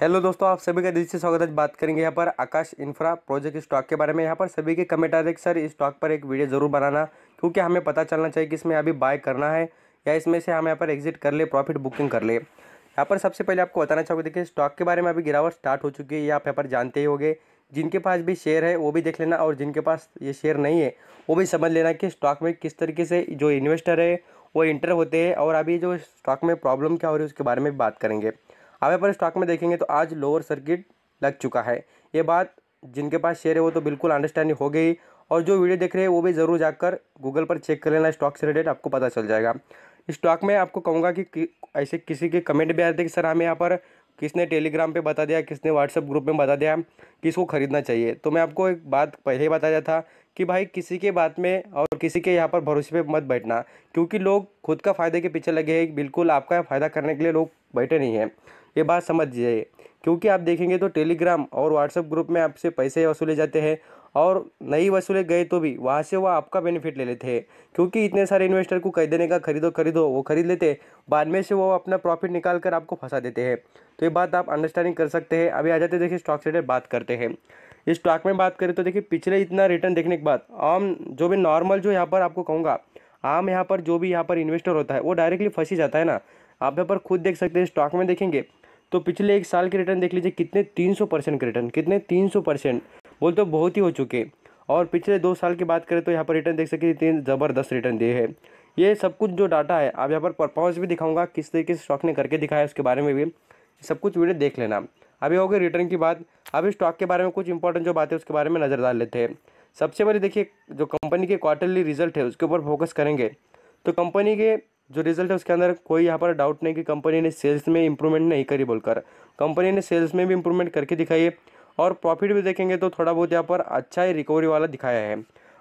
hello दोस्तों आप सभी का दिल से स्वागत है बात करेंगे यहाँ पर आकाश इंफ्रा प्रोजेक्ट स्टॉक के बारे में यहाँ पर सभी के कमेंट आ रहे हैं सर इस स्टॉक पर एक वीडियो ज़रूर बनाना क्योंकि हमें पता चलना चाहिए कि इसमें अभी बाय करना है या इसमें से हम यहाँ पर एग्जिट कर ले प्रॉफिट बुकिंग कर ले यहाँ पर सबसे पहले आपको बताना चाहोगे देखिए स्टॉक के बारे में अभी गिरावट स्टार्ट हो चुकी है ये आप यहाँ पर जानते ही गए जिनके पास भी शेयर है वो भी देख लेना और जिनके पास ये शेयर नहीं है वो भी समझ लेना कि स्टॉक में किस तरीके से जो इन्वेस्टर है वो इंटर होते हैं और अभी जो स्टॉक में प्रॉब्लम क्या हो रही है उसके बारे में भी बात करेंगे आप यहाँ पर स्टॉक में देखेंगे तो आज लोअर सर्किट लग चुका है ये बात जिनके पास शेयर है वो तो बिल्कुल अंडरस्टैंडिंग हो गई और जो वीडियो देख रहे हैं वो भी ज़रूर जाकर गूगल पर चेक कर लेना स्टॉक से रिलेटेड आपको पता चल जाएगा स्टॉक में आपको कहूँगा कि, ऐसे किसी के कमेंट भी आते थे कि सर हमें यहाँ पर किसने टेलीग्राम पे बता दिया किसने व्हाट्सएप ग्रुप में बता दिया कि इसको ख़रीदना चाहिए तो मैं आपको एक बात पहले ही बताया था कि भाई किसी के बात में और किसी के यहाँ पर भरोसे पे मत बैठना क्योंकि लोग खुद का फ़ायदे के पीछे लगे हैं बिल्कुल आपका फ़ायदा करने के लिए लोग बैठे नहीं हैं ये बात समझ जाइए क्योंकि आप देखेंगे तो टेलीग्राम और व्हाट्सएप ग्रुप में आपसे पैसे वसूले जाते हैं और नई वसूले गए तो भी वहाँ से वह आपका बेनिफिट ले लेते हैं क्योंकि इतने सारे इन्वेस्टर को कह देने का खरीदो खरीदो वो खरीद लेते हैं बाद में से वो अपना प्रॉफिट निकाल कर आपको फंसा देते हैं तो ये बात आप अंडरस्टैंडिंग कर सकते हैं अभी आ जाते देखिए स्टॉक से बात करते हैं इस स्टॉक में बात करें तो देखिए पिछले इतना रिटर्न देखने के बाद आम जो भी नॉर्मल जो यहाँ पर आपको कहूँगा आम यहाँ पर जो भी यहाँ पर इन्वेस्टर होता है वो डायरेक्टली फंसी जाता है ना आप यहाँ पर खुद देख सकते हैं स्टॉक में देखेंगे तो पिछले एक साल के रिटर्न देख लीजिए कितने 300 परसेंट के रिटर्न कितने 300 परसेंट बोल तो बहुत ही हो चुके और पिछले दो साल की बात करें तो यहाँ पर रिटर्न देख सकते तीन ज़बरदस्त रिटर्न दिए है ये सब कुछ जो डाटा है आप यहाँ पर परफॉर्मेंस भी दिखाऊंगा किस तरीके से स्टॉक ने करके दिखाया है उसके बारे में भी सब कुछ वीडियो देख लेना अभी हो गई रिटर्न की बात अभी स्टॉक के बारे में कुछ इंपॉर्टेंट जो बातें उसके बारे में नज़र डाल लेते हैं सबसे पहले देखिए जो कंपनी के क्वार्टरली रिजल्ट है उसके ऊपर फोकस करेंगे तो कंपनी के जो रिजल्ट है उसके अंदर कोई यहाँ पर डाउट नहीं कि कंपनी ने सेल्स में इंप्रूवमेंट नहीं करी बोलकर कंपनी ने सेल्स में भी इंप्रूवमेंट करके दिखाई है और प्रॉफिट भी देखेंगे तो थोड़ा बहुत यहाँ पर अच्छा ही रिकवरी वाला दिखाया है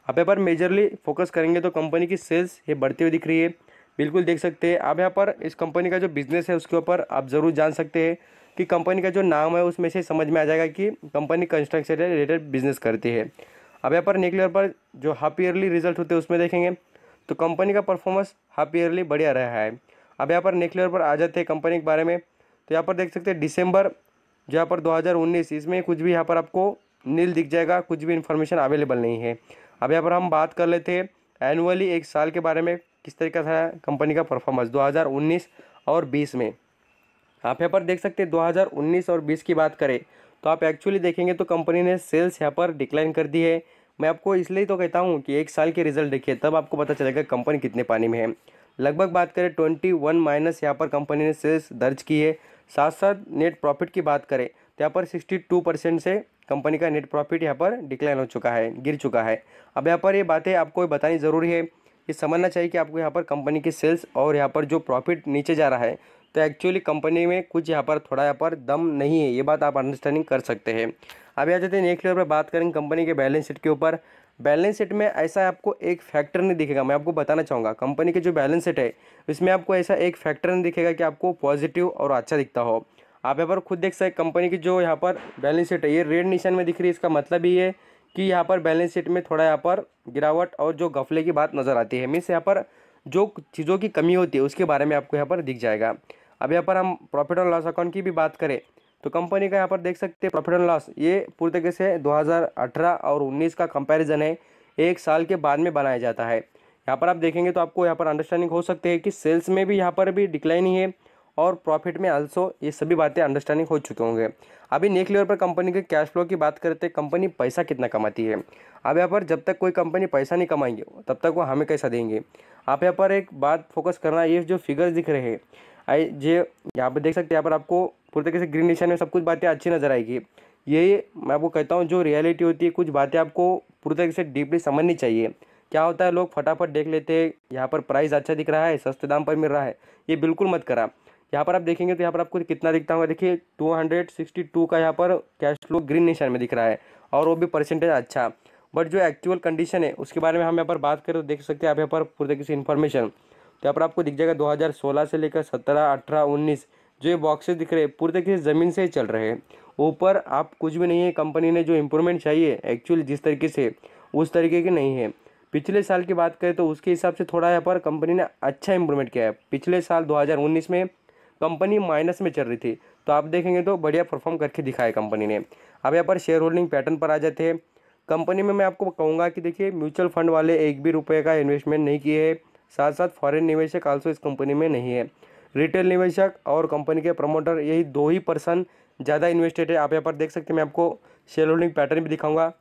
आप यहाँ पर मेजरली फोकस करेंगे तो कंपनी की सेल्स ये बढ़ती हुई दिख रही है बिल्कुल देख सकते हैं आप यहाँ पर इस कंपनी का जो बिजनेस है उसके ऊपर आप ज़रूर जान सकते हैं कि कंपनी का जो नाम है उसमें से समझ में आ जाएगा कि कंपनी कंस्ट्रक्शन रिलेटेड बिजनेस करती है अब यहाँ पर नेक्लियर पर जो हाफ ईयरली रिजल्ट होते हैं उसमें देखेंगे तो कंपनी का परफॉर्मेंस हाफ ईयरली बढ़िया रहा है अब यहाँ पर निकलियर पर आ जाते हैं कंपनी के बारे में तो यहाँ पर देख सकते हैं दिसंबर जो यहाँ पर 2019 इसमें कुछ भी यहाँ पर आपको नील दिख जाएगा कुछ भी इन्फॉर्मेशन अवेलेबल नहीं है अब यहाँ पर हम बात कर लेते हैं एनुअली एक साल के बारे में किस तरीके था कंपनी का परफॉर्मेंस दो और बीस में आप यहाँ पर देख सकते हैं 2019 और बीस की बात करें तो आप एक्चुअली देखेंगे तो कंपनी ने सेल्स यहाँ पर डिक्लाइन कर दी है मैं आपको इसलिए तो कहता हूँ कि एक साल के रिजल्ट देखिए तब आपको पता चलेगा कंपनी कितने पानी में है लगभग बात करें ट्वेंटी वन माइनस यहाँ पर कंपनी ने सेल्स दर्ज की है साथ साथ नेट प्रॉफिट की बात करें तो यहाँ पर सिक्सटी टू परसेंट से कंपनी का नेट प्रॉफिट यहाँ पर डिक्लाइन हो चुका है गिर चुका है अब यहाँ पर ये यह बातें आपको बतानी ज़रूरी है ये समझना चाहिए कि आपको यहाँ पर कंपनी की सेल्स और यहाँ पर जो प्रॉफिट नीचे जा रहा है तो एक्चुअली कंपनी में कुछ यहाँ पर थोड़ा यहाँ पर दम नहीं है ये बात आप अंडरस्टैंडिंग कर सकते हैं अभी आ जाते हैं नेक्स्ट लेवल पर बात करेंगे कंपनी के बैलेंस शीट के ऊपर बैलेंस शीट में ऐसा आपको एक फैक्टर नहीं दिखेगा मैं आपको बताना चाहूँगा कंपनी के जो बैलेंस शीट है इसमें आपको ऐसा एक फैक्टर नहीं दिखेगा कि आपको पॉजिटिव और अच्छा दिखता हो आप यहाँ पर खुद देख सकते कंपनी की जो यहाँ पर बैलेंस शीट है ये रेड निशान में दिख रही है इसका मतलब ये है कि यहाँ पर बैलेंस शीट में थोड़ा यहाँ पर गिरावट और जो गफले की बात नज़र आती है मीन्स यहाँ पर जो चीज़ों की कमी होती है उसके बारे में आपको यहाँ पर दिख जाएगा अब यहाँ पर हम प्रॉफिट एंड लॉस अकाउंट की भी बात करें तो कंपनी का यहाँ पर देख सकते हैं प्रॉफिट एंड लॉस ये पूरी तरीके से 2018 और 19 का कंपैरिजन है एक साल के बाद में बनाया जाता है यहाँ पर आप देखेंगे तो आपको यहाँ पर अंडरस्टैंडिंग हो सकते हैं कि सेल्स में भी यहाँ पर भी डिक्लाइन ही है और प्रॉफिट में आल्सो ये सभी बातें अंडरस्टैंडिंग हो चुके होंगे अभी नेक्स्ट लेवल पर कंपनी के कैश फ्लो की बात करते हैं कंपनी पैसा कितना कमाती है अब यहाँ पर जब तक कोई कंपनी पैसा नहीं कमाएंगे तब तक वो हमें कैसा देंगे आप यहाँ पर एक बात फोकस करना ये जो फिगर्स दिख रहे हैं आई जे यहाँ पर देख सकते हैं यहाँ पर आपको पूरी तरीके से ग्रीन निशान में सब कुछ बातें अच्छी नज़र आएगी ये मैं आपको कहता हूँ जो रियलिटी होती है कुछ बातें आपको पूरी तरीके से डीपली समझनी चाहिए क्या होता है लोग फटाफट देख लेते हैं यहाँ पर प्राइस अच्छा दिख रहा है सस्ते दाम पर मिल रहा है ये बिल्कुल मत करा यहाँ पर आप देखेंगे तो यहाँ पर आपको कितना दिखता होगा देखिए 262 का यहाँ पर कैश फ्लो ग्रीन निशान में दिख रहा है और वो भी परसेंटेज अच्छा बट जो एक्चुअल कंडीशन है उसके बारे में हम यहाँ पर बात करें तो देख सकते हैं आप यहाँ पर पूरे तरीके से इन्फॉर्मेशन तो यहाँ पर आपको दिख जाएगा दो से लेकर सत्रह अठारह उन्नीस जो ये बॉक्सेस दिख रहे हैं पूरी तरीके से ज़मीन से ही चल रहे हैं ऊपर आप कुछ भी नहीं है कंपनी ने जो इम्प्रूवमेंट चाहिए एक्चुअल जिस तरीके से उस तरीके के नहीं है पिछले साल की बात करें तो उसके हिसाब से थोड़ा यहाँ पर कंपनी ने अच्छा इम्प्रूवमेंट किया है पिछले साल 2019 में कंपनी माइनस में चल रही थी तो आप देखेंगे तो बढ़िया परफॉर्म करके दिखाया कंपनी ने अब यहाँ पर शेयर होल्डिंग पैटर्न पर आ जाते हैं कंपनी में मैं आपको कहूँगा कि देखिए म्यूचुअल फंड वाले एक भी रुपये का इन्वेस्टमेंट नहीं किए है साथ साथ फॉरेन निवेशक आल्सो इस कंपनी में नहीं है रिटेल निवेशक और कंपनी के प्रमोटर यही दो ही पर्सन ज़्यादा इन्वेस्टेड है आप यहाँ पर देख सकते हैं मैं आपको शेयर होल्डिंग पैटर्न भी दिखाऊंगा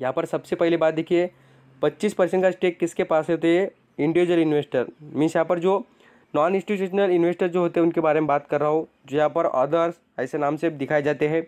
यहाँ पर सबसे पहली बात देखिए पच्चीस परसेंट का स्टेक किसके पास होते हैं इंडिविजुअल इन्वेस्टर मीन्स यहाँ पर जो नॉन इंस्टीट्यूशनल इन्वेस्टर जो होते हैं उनके बारे में बात कर रहा हूँ जहाँ पर अदर्स ऐसे नाम से दिखाए जाते हैं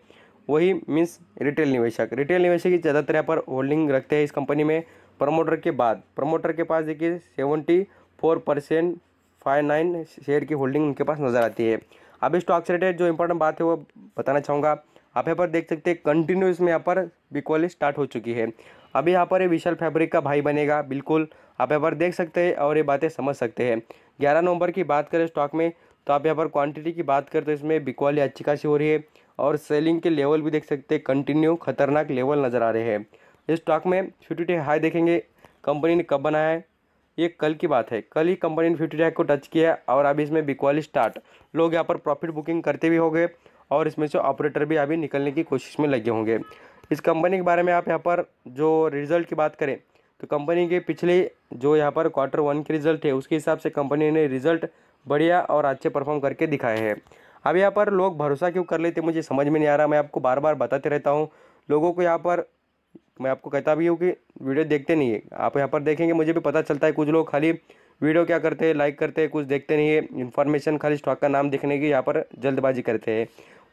वही मीन्स रिटेल निवेशक रिटेल निवेशक ही ज़्यादातर यहाँ पर होल्डिंग रखते हैं इस कंपनी में प्रमोटर के बाद प्रमोटर के पास देखिए seventy four percent five nine share की होल्डिंग उनके पास नज़र आती है अभी स्टॉक से रिलेटेड जो इंपॉर्टेंट बात है वो बताना चाहूँगा आप यहाँ पर देख सकते हैं कंटिन्यू इसमें यहाँ पर बिकवाली स्टार्ट हो चुकी है अभी यहाँ पर ये विशाल फैब्रिक का भाई बनेगा बिल्कुल आप यहाँ पर देख सकते हैं और ये बातें समझ सकते हैं ग्यारह नवंबर की बात करें स्टॉक में तो आप यहाँ पर क्वांटिटी की बात करें तो इसमें बिकवाली अच्छी खासी हो रही है और सेलिंग के लेवल भी देख सकते हैं कंटिन्यू खतरनाक लेवल नज़र आ रहे हैं इस स्टॉक में फिफ्टी डे हाई देखेंगे कंपनी ने कब बनाया है ये कल की बात है कल ही कंपनी ने फिफ्टी डे को टच किया और अभी इसमें बिकवाली स्टार्ट लोग यहाँ पर प्रॉफिट बुकिंग करते भी होंगे और इसमें से ऑपरेटर भी अभी निकलने की कोशिश में लगे होंगे इस कंपनी के बारे में आप यहाँ पर जो रिजल्ट की बात करें तो कंपनी के पिछले जो यहाँ पर क्वार्टर वन के रिजल्ट है उसके हिसाब से कंपनी ने रिजल्ट बढ़िया और अच्छे परफॉर्म करके दिखाए हैं अब यहाँ पर लोग भरोसा क्यों कर लेते मुझे समझ में नहीं आ रहा मैं आपको बार बार बताते रहता हूँ लोगों को यहाँ पर मैं आपको कहता भी हूँ कि वीडियो देखते नहीं है आप यहाँ पर देखेंगे मुझे भी पता चलता है कुछ लोग खाली वीडियो क्या करते हैं लाइक करते हैं कुछ देखते नहीं है इन्फॉर्मेशन खाली स्टॉक का नाम देखने की यहाँ पर जल्दबाजी करते हैं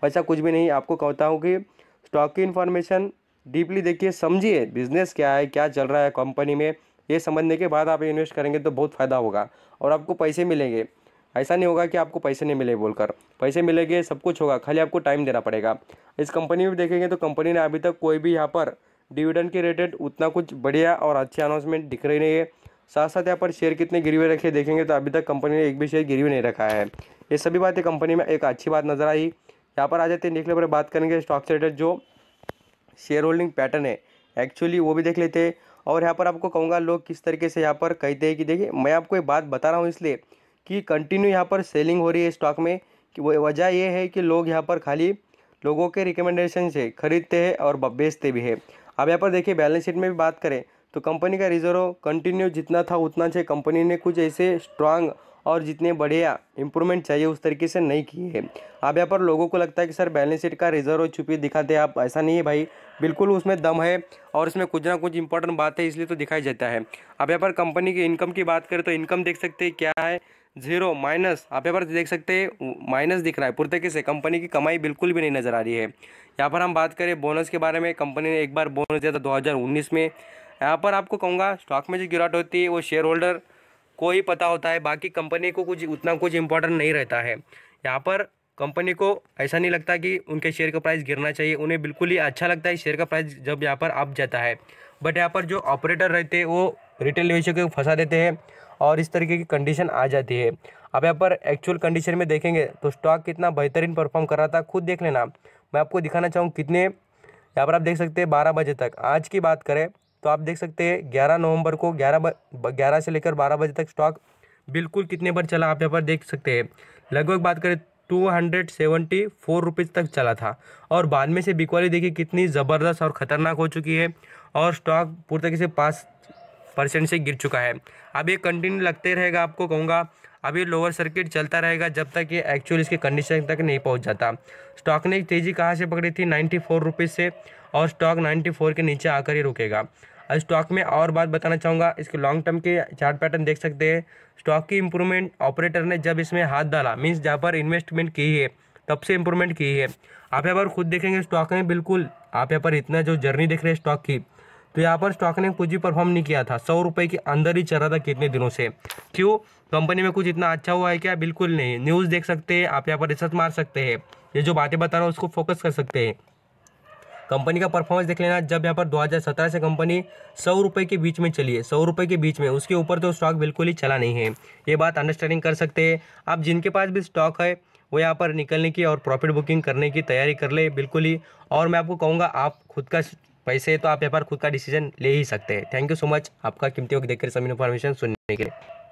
वैसा कुछ भी नहीं आपको कहता हूँ कि स्टॉक की इन्फॉर्मेशन डीपली देखिए समझिए बिजनेस क्या है क्या चल रहा है कंपनी में ये समझने के बाद आप इन्वेस्ट करेंगे तो बहुत फ़ायदा होगा और आपको पैसे मिलेंगे ऐसा नहीं होगा कि आपको पैसे नहीं मिले बोलकर पैसे मिलेंगे सब कुछ होगा खाली आपको टाइम देना पड़ेगा इस कंपनी में देखेंगे तो कंपनी ने अभी तक कोई भी यहाँ पर डिविडेंड के रिलेटेड उतना कुछ बढ़िया और अच्छे अनाउंसमेंट दिख रही नहीं है साथ साथ यहाँ पर शेयर कितने गिरवे रखे देखेंगे तो अभी तक कंपनी ने एक भी शेयर गिरवी नहीं रखा है ये सभी बातें कंपनी में एक अच्छी बात नज़र आई यहाँ पर आ जाते हैं निकले पर बात करेंगे स्टॉक से रिलेटेड जो शेयर होल्डिंग पैटर्न है एक्चुअली वो भी देख लेते हैं और यहाँ पर आपको कहूँगा लोग किस तरीके से यहाँ पर कहते हैं कि देखिए मैं आपको एक बात बता रहा हूँ इसलिए कि कंटिन्यू यहाँ पर सेलिंग हो रही है स्टॉक में कि वो वजह ये है कि लोग यहाँ पर खाली लोगों के रिकमेंडेशन से खरीदते हैं और बेचते भी है अब यहाँ पर देखिए बैलेंस शीट में भी बात करें तो कंपनी का रिजर्व कंटिन्यू जितना था उतना से कंपनी ने कुछ ऐसे स्ट्रांग और जितने बड़े इंप्रूवमेंट चाहिए उस तरीके से नहीं किए हैं अब यहाँ पर लोगों को लगता है कि सर बैलेंस शीट का रिजर्व और छुपी दिखाते हैं आप ऐसा नहीं है भाई बिल्कुल उसमें दम है और इसमें कुछ ना कुछ इंपॉर्टेंट बात है इसलिए तो दिखाई जाता है अब यहाँ पर कंपनी की इनकम की बात करें तो इनकम देख सकते हैं क्या है जीरो माइनस आप यहाँ पर देख सकते हैं माइनस दिख रहा है पूरे तरीके से कंपनी की कमाई बिल्कुल भी नहीं नज़र आ रही है यहाँ पर हम बात करें बोनस के बारे में कंपनी ने एक बार बोनस दिया था 2019 में यहाँ पर आपको कहूँगा स्टॉक में जो गिरावट होती है वो शेयर होल्डर को ही पता होता है बाकी कंपनी को कुछ उतना कुछ इम्पोर्टेंट नहीं रहता है यहाँ पर कंपनी को ऐसा नहीं लगता कि उनके शेयर का प्राइस गिरना चाहिए उन्हें बिल्कुल ही अच्छा लगता है शेयर का प्राइस जब यहाँ पर अप जाता है बट यहाँ पर जो ऑपरेटर रहते हैं वो रिटेल निवेशकों को फंसा देते हैं और इस तरीके की कंडीशन आ जाती है अब यहाँ पर एक्चुअल कंडीशन में देखेंगे तो स्टॉक कितना बेहतरीन परफॉर्म कर रहा था खुद देख लेना मैं आपको दिखाना चाहूँ कितने यहाँ पर आप देख सकते हैं बारह बजे तक आज की बात करें तो आप देख सकते हैं ग्यारह नवंबर को ग्यारह ग्यारह से लेकर बारह बजे तक स्टॉक बिल्कुल कितने पर चला आप यहाँ पर देख सकते हैं लगभग बात करें two hundred seventy four rupees तक चला था और बाद में से बिकवाली देखिए कितनी ज़बरदस्त और ख़तरनाक हो चुकी है और स्टॉक पूरी तरीके से पाँच परसेंट से गिर चुका है अब ये कंटिन्यू लगते रहेगा आपको कहूँगा अभी लोअर सर्किट चलता रहेगा जब तक ये एक्चुअल इसके कंडीशन तक नहीं पहुँच जाता स्टॉक ने तेज़ी कहाँ से पकड़ी थी नाइन्टी फोर रुपीज़ से और स्टॉक नाइन्टी फोर के नीचे आकर ही रुकेगा स्टॉक में और बात बताना चाहूँगा इसके लॉन्ग टर्म के चार्ट पैटर्न देख सकते हैं स्टॉक की इंप्रूवमेंट ऑपरेटर ने जब इसमें हाथ डाला मीन्स जहाँ पर इन्वेस्टमेंट की है तब से इम्प्रूवमेंट की है आप यहाँ पर खुद देखेंगे स्टॉक ने बिल्कुल आप यहाँ पर इतना जो जर्नी देख रहे हैं स्टॉक की तो यहाँ पर स्टॉक ने कुछ भी परफॉर्म नहीं किया था सौ रुपये के अंदर ही चल रहा था कितने दिनों से क्यों कंपनी में कुछ इतना अच्छा हुआ है क्या बिल्कुल नहीं न्यूज़ देख सकते हैं आप यहाँ पर रिसर्च मार सकते हैं ये जो बातें बता रहा हूँ उसको फोकस कर सकते हैं कंपनी का परफॉर्मेंस देख लेना जब यहाँ पर 2017 से कंपनी सौ रुपये के बीच में चली है सौ रुपये के बीच में उसके ऊपर तो स्टॉक बिल्कुल ही चला नहीं है ये बात अंडरस्टैंडिंग कर सकते हैं आप जिनके पास भी स्टॉक है वो यहाँ पर निकलने की और प्रॉफिट बुकिंग करने की तैयारी कर ले बिल्कुल ही और मैं आपको कहूँगा आप खुद का पैसे तो आप यहाँ पर खुद का डिसीजन ले ही सकते हैं थैंक यू सो मच आपका कीमती वक्त देखकर सभी इन्फॉर्मेशन सुनने के लिए